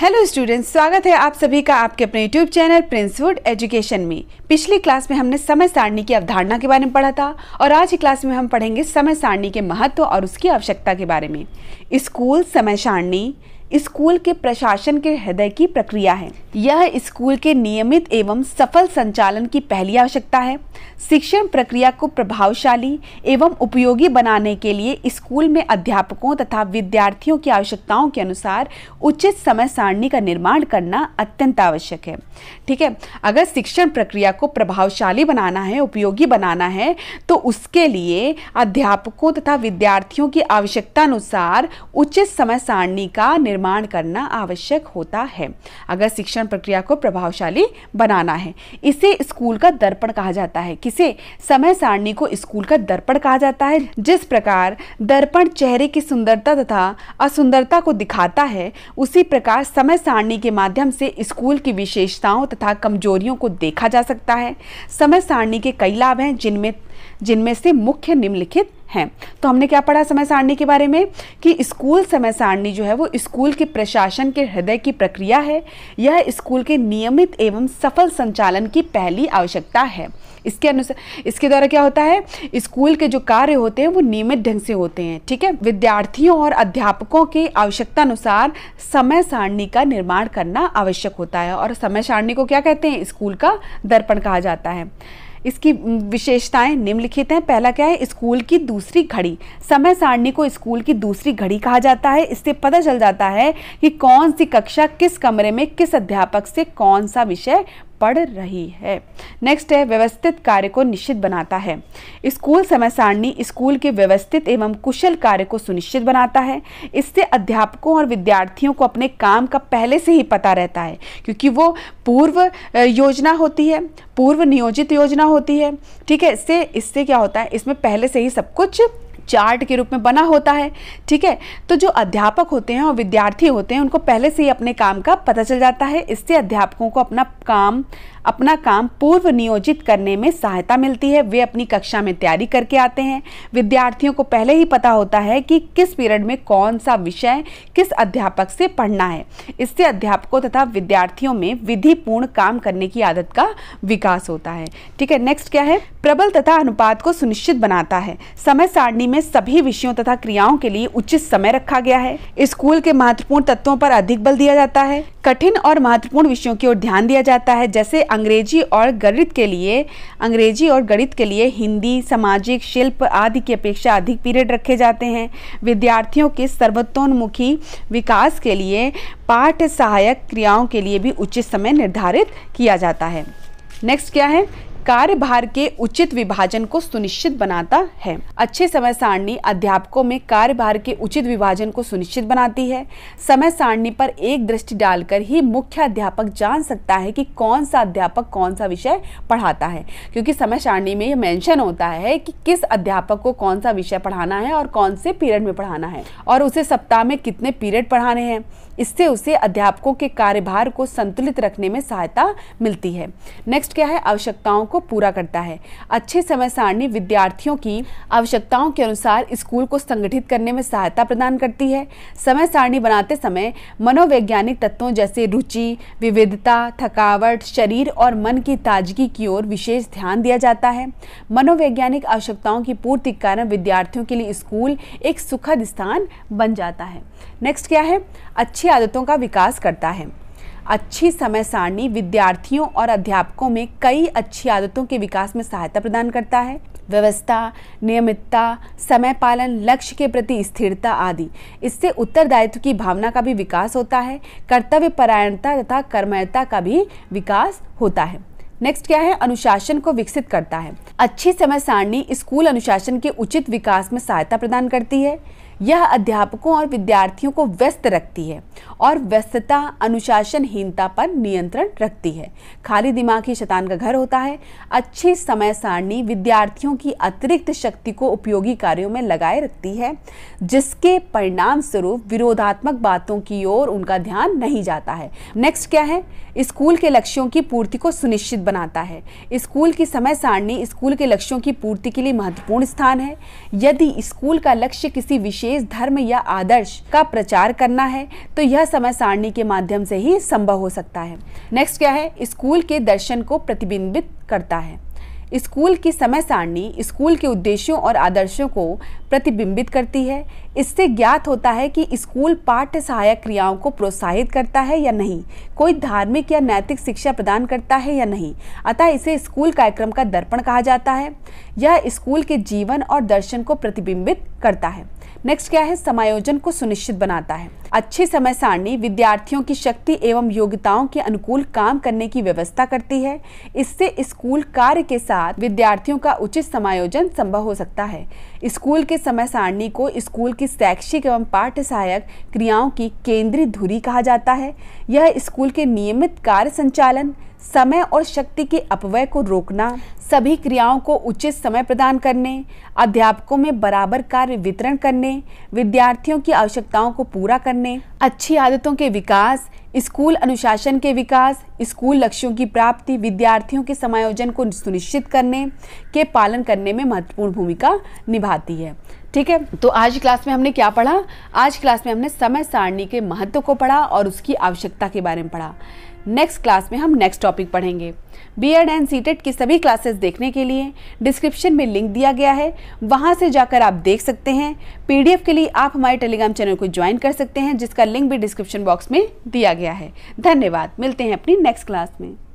hello students स्वागत है आप सभी का आपके अपने यूट्यूब चैनल प्रिंसवुड एजुकेशन में पिछली क्लास में हमने समय सारणी की अवधारणा के बारे में पढ़ा था और आज की क्लास में हम पढ़ेंगे समय सारणी के महत्व और उसकी आवश्यकता के बारे में स्कूल समय सारणी स्कूल के प्रशासन के हृदय की प्रक्रिया है यह स्कूल के नियमित एवं सफल संचालन की पहली आवश्यकता है शिक्षण प्रक्रिया को प्रभावशाली एवं उपयोगी बनाने के लिए स्कूल में अध्यापकों तथा विद्यार्थियों की आवश्यकताओं के अनुसार उचित समय सारणी का निर्माण करना अत्यंत आवश्यक है ठीक है अगर शिक्षण प्रक्रिया को प्रभावशाली बनाना है उपयोगी बनाना है तो उसके लिए अध्यापकों तथा विद्यार्थियों की आवश्यकता अनुसार उचित समय सारणी का निर्माण निर्माण करना आवश्यक होता है अगर शिक्षण प्रक्रिया को प्रभावशाली बनाना है इसे स्कूल का दर्पण कहा जाता है किसे समय सारणी को स्कूल का दर्पण कहा जाता है जिस प्रकार दर्पण चेहरे की सुंदरता तथा असुंदरता को दिखाता है उसी प्रकार समय सारणी के माध्यम से स्कूल की विशेषताओं तथा कमजोरियों को देखा जा सकता है समय सारणी के कई लाभ हैं जिनमें जिनमें से मुख्य निम्नलिखित हैं तो हमने क्या पढ़ा समय सारणी के बारे में कि स्कूल समय सारणी जो है वो स्कूल के प्रशासन के हृदय की प्रक्रिया है यह स्कूल के नियमित एवं सफल संचालन की पहली आवश्यकता है इसके अनुसार इसके द्वारा क्या होता है स्कूल के जो कार्य होते हैं वो नियमित ढंग से होते हैं ठीक है विद्यार्थियों और अध्यापकों के आवश्यकता अनुसार समय सारणी का निर्माण करना आवश्यक होता है और समय सारणी को क्या कहते हैं स्कूल का दर्पण कहा जाता है इसकी विशेषताएं निम्नलिखित हैं पहला क्या है स्कूल की दूसरी घड़ी समय सारणी को स्कूल की दूसरी घड़ी कहा जाता है इससे पता चल जाता है कि कौन सी कक्षा किस कमरे में किस अध्यापक से कौन सा विषय पड़ रही है नेक्स्ट है व्यवस्थित कार्य को निश्चित बनाता है स्कूल समय सारणी स्कूल के व्यवस्थित एवं कुशल कार्य को सुनिश्चित बनाता है इससे अध्यापकों और विद्यार्थियों को अपने काम का पहले से ही पता रहता है क्योंकि वो पूर्व योजना होती है पूर्व नियोजित योजना होती है ठीक है इससे इससे क्या होता है इसमें पहले से ही सब कुछ चार्ट के रूप में बना होता है ठीक है तो जो अध्यापक होते हैं और विद्यार्थी होते हैं उनको पहले से ही अपने काम का पता चल जाता है इससे अध्यापकों को अपना काम अपना काम पूर्व नियोजित करने में सहायता मिलती है वे अपनी कक्षा में तैयारी करके आते हैं विद्यार्थियों को पहले ही पता होता है कि किस पीरियड में कौन सा विषय किस अध्यापक से पढ़ना है इससे अध्यापकों तथा विद्यार्थियों में विधिपूर्ण काम करने की आदत का विकास होता है ठीक है नेक्स्ट क्या है प्रबल तथा अनुपात को सुनिश्चित बनाता है समय सारणी में सभी विषयों तथा क्रियाओं के लिए उचित समय रखा गया है स्कूल के महत्वपूर्ण तत्वों पर अधिक बल दिया जाता है कठिन और महत्वपूर्ण विषयों की ओर ध्यान दिया जाता है जैसे अंग्रेजी और गणित के लिए अंग्रेजी और गणित के लिए हिंदी सामाजिक शिल्प आदि की अपेक्षा अधिक पीरियड रखे जाते हैं विद्यार्थियों के सर्वतोन्मुखी विकास के लिए पाठ सहायक क्रियाओं के लिए भी उचित समय निर्धारित किया जाता है नेक्स्ट क्या है कार्यभार के उचित विभाजन को सुनिश्चित बनाता है अच्छे समय सारणी अध्यापकों में कार्यभार के उचित विभाजन को सुनिश्चित बनाती है समय सारणी पर एक दृष्टि डालकर ही मुख्य अध्यापक जान सकता है कि कौन सा अध्यापक कौन सा विषय पढ़ाता है क्योंकि समय सारणी में यह मेंशन होता है कि किस अध्यापक को कौन सा विषय पढ़ाना है और कौन से पीरियड में पढ़ाना है और उसे सप्ताह में कितने पीरियड पढ़ाने हैं इससे उसे अध्यापकों के कार्यभार को संतुलित रखने में सहायता मिलती है नेक्स्ट क्या है आवश्यकताओं को पूरा करता है अच्छे समय सारणी विद्यार्थियों की आवश्यकताओं के अनुसार स्कूल को संगठित करने में सहायता प्रदान करती है समय सारणी बनाते समय मनोवैज्ञानिक तत्वों जैसे रुचि विविधता थकावट शरीर और मन की ताजगी की ओर विशेष ध्यान दिया जाता है मनोवैज्ञानिक आवश्यकताओं की पूर्ति के कारण विद्यार्थियों के लिए स्कूल एक सुखद स्थान बन जाता है नेक्स्ट क्या है अच्छे अच्छी आदतों का विकास करता है अच्छी समय सारणी विद्यार्थियों और अध्यापकों में कई अच्छी आदतों के विकास में सहायता प्रदान करता है व्यवस्था नियमितता समय पालन लक्ष्य के प्रति स्थिरता आदि इससे उत्तरदायित्व की भावना का भी विकास होता है कर्तव्य परायणता तथा कर्मयता का भी विकास होता है नेक्स्ट क्या है अनुशासन को विकसित करता है अच्छी समय सारणी स्कूल अनुशासन के उचित विकास में सहायता प्रदान करती है यह अध्यापकों और विद्यार्थियों को व्यस्त रखती है और व्यस्तता अनुशासनहीनता पर नियंत्रण रखती है खाली दिमाग ही शतान का घर होता है अच्छी समय सारणी विद्यार्थियों की अतिरिक्त शक्ति को उपयोगी कार्यों में लगाए रखती है जिसके परिणाम स्वरूप विरोधात्मक बातों की ओर उनका ध्यान नहीं जाता है नेक्स्ट क्या है स्कूल के लक्ष्यों की पूर्ति को सुनिश्चित बनाता है स्कूल की समय सारणी स्कूल के लक्ष्यों की पूर्ति के लिए महत्वपूर्ण स्थान है यदि स्कूल का लक्ष्य किसी विषय विशेष धर्म या आदर्श का प्रचार करना है तो यह समय सारणी के माध्यम से ही संभव हो सकता है नेक्स्ट क्या है स्कूल के दर्शन को प्रतिबिंबित करता है स्कूल की समय सारणी स्कूल के उद्देश्यों और आदर्शों को प्रतिबिंबित करती है इससे ज्ञात होता है कि स्कूल पाठ्य सहायक क्रियाओं को प्रोत्साहित करता है या नहीं कोई धार्मिक या नैतिक शिक्षा प्रदान करता है या नहीं अतः इसे स्कूल कार्यक्रम का दर्पण कहा जाता है यह स्कूल के जीवन और दर्शन को प्रतिबिंबित करता है नेक्स्ट क्या है समायोजन को सुनिश्चित बनाता है अच्छी समय सारणी विद्यार्थियों की शक्ति एवं योग्यताओं के अनुकूल काम करने की व्यवस्था करती है इससे स्कूल कार्य के साथ विद्यार्थियों का उचित समायोजन संभव हो सकता है स्कूल के समय सारणी को स्कूल की शैक्षिक एवं पाठ्य सहायक क्रियाओं की केंद्रीय धुरी कहा जाता है यह स्कूल के नियमित कार्य संचालन समय और शक्ति के अपव्यय को रोकना सभी क्रियाओं को उचित समय प्रदान करने अध्यापकों में बराबर कार्य वितरण करने विद्यार्थियों की आवश्यकताओं को पूरा करने करने अच्छी आदतों के विकास स्कूल अनुशासन के विकास स्कूल लक्ष्यों की प्राप्ति विद्यार्थियों के समायोजन को सुनिश्चित करने के पालन करने में महत्वपूर्ण भूमिका निभाती है ठीक है तो आज क्लास में हमने क्या पढ़ा आज क्लास में हमने समय सारणी के महत्व को पढ़ा और उसकी आवश्यकता के बारे में पढ़ा नेक्स्ट क्लास में हम नेक्स्ट टॉपिक पढ़ेंगे बी एड एंड सी की सभी क्लासेस देखने के लिए डिस्क्रिप्शन में लिंक दिया गया है वहाँ से जाकर आप देख सकते हैं पी के लिए आप हमारे टेलीग्राम चैनल को ज्वाइन कर सकते हैं जिसका लिंक भी डिस्क्रिप्शन बॉक्स में दिया गया है धन्यवाद मिलते हैं अपनी नेक्स्ट क्लास में